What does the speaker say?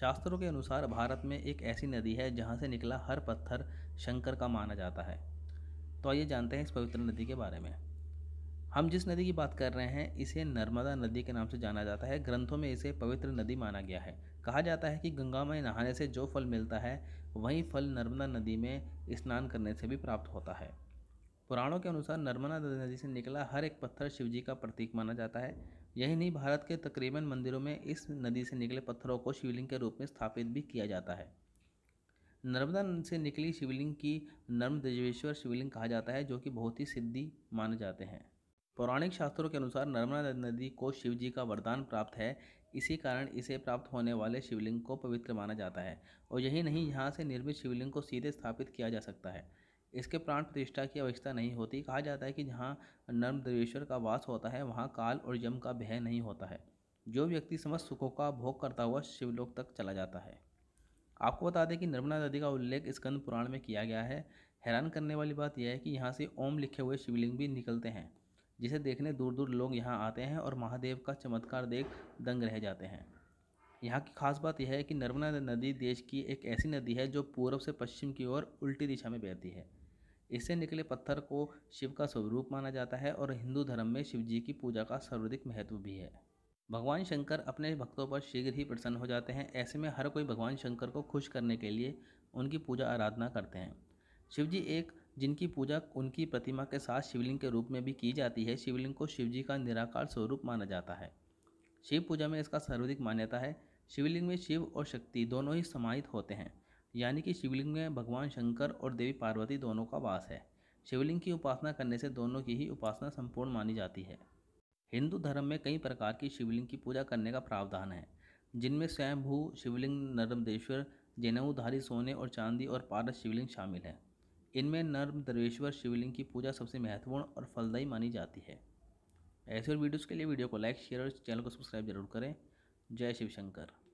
शास्त्रों के अनुसार भारत में एक ऐसी नदी है जहाँ से निकला हर पत्थर शंकर का माना जाता है तो आइए जानते हैं इस पवित्र नदी के बारे में हम जिस नदी की बात कर रहे हैं इसे नर्मदा नदी के नाम से जाना जाता है ग्रंथों में इसे पवित्र नदी माना गया है कहा जाता है कि गंगा में नहाने से जो फल मिलता है वही फल नर्मदा नदी में स्नान करने से भी प्राप्त होता है पुराणों के अनुसार नर्मदा नदी से निकला हर एक पत्थर शिवजी का प्रतीक माना जाता है यही नहीं भारत के तकरीबन मंदिरों में इस नदी से निकले पत्थरों को शिवलिंग के रूप में स्थापित भी किया जाता है नर्मदा से निकली शिवलिंग की दजवेश्वर शिवलिंग कहा जाता है जो कि बहुत ही सिद्धि माने जाते हैं पौराणिक शास्त्रों के अनुसार नर्मदा नदी को शिव जी का वरदान प्राप्त है इसी कारण इसे प्राप्त होने वाले शिवलिंग को पवित्र माना जाता है और यही नहीं यहाँ से निर्मित शिवलिंग को सीधे स्थापित किया जा सकता है इसके प्राण प्रतिष्ठा की आवश्यकता नहीं होती कहा जाता है कि जहाँ नर्मदेवेश्वर का वास होता है वहाँ काल और यम का भय नहीं होता है जो व्यक्ति समस्त सुखों का भोग करता हुआ शिवलोक तक चला जाता है आपको बता दें कि नर्मदा नदी का उल्लेख स्कंद पुराण में किया गया है हैरान करने वाली बात यह है कि यहाँ से ओम लिखे हुए शिवलिंग भी निकलते हैं जिसे देखने दूर दूर लोग यहाँ आते हैं और महादेव का चमत्कार देख दंग रह जाते हैं यहाँ की खास बात यह है कि नर्मदा नदी देश की एक ऐसी नदी है जो पूर्व से पश्चिम की ओर उल्टी दिशा में बहती है इससे निकले पत्थर को शिव का स्वरूप माना जाता है और हिंदू धर्म में शिव जी की पूजा का सर्वाधिक महत्व भी है भगवान शंकर अपने भक्तों पर शीघ्र ही प्रसन्न हो जाते हैं ऐसे में हर कोई भगवान शंकर को खुश करने के लिए उनकी पूजा आराधना करते हैं शिव जी एक जिनकी पूजा उनकी प्रतिमा के साथ शिवलिंग के रूप में भी की जाती है शिवलिंग को शिवजी का निराकार स्वरूप माना जाता है शिव पूजा में इसका सर्वाधिक मान्यता है शिवलिंग में शिव और शक्ति दोनों ही समाहित होते हैं यानी कि शिवलिंग में भगवान शंकर और देवी पार्वती दोनों का वास है शिवलिंग की उपासना करने से दोनों की ही उपासना संपूर्ण मानी जाती है हिंदू धर्म में कई प्रकार की शिवलिंग की पूजा करने का प्रावधान है जिनमें स्वयंभू शिवलिंग नर्मदेश्वर जनेऊधारी सोने और चांदी और पारस शिवलिंग शामिल हैं इनमें नर्मदेश्वर शिवलिंग की पूजा सबसे महत्वपूर्ण और फलदायी मानी जाती है ऐसे और वीडियोज़ के लिए वीडियो को लाइक शेयर और चैनल को सब्सक्राइब जरूर करें जय शिव शंकर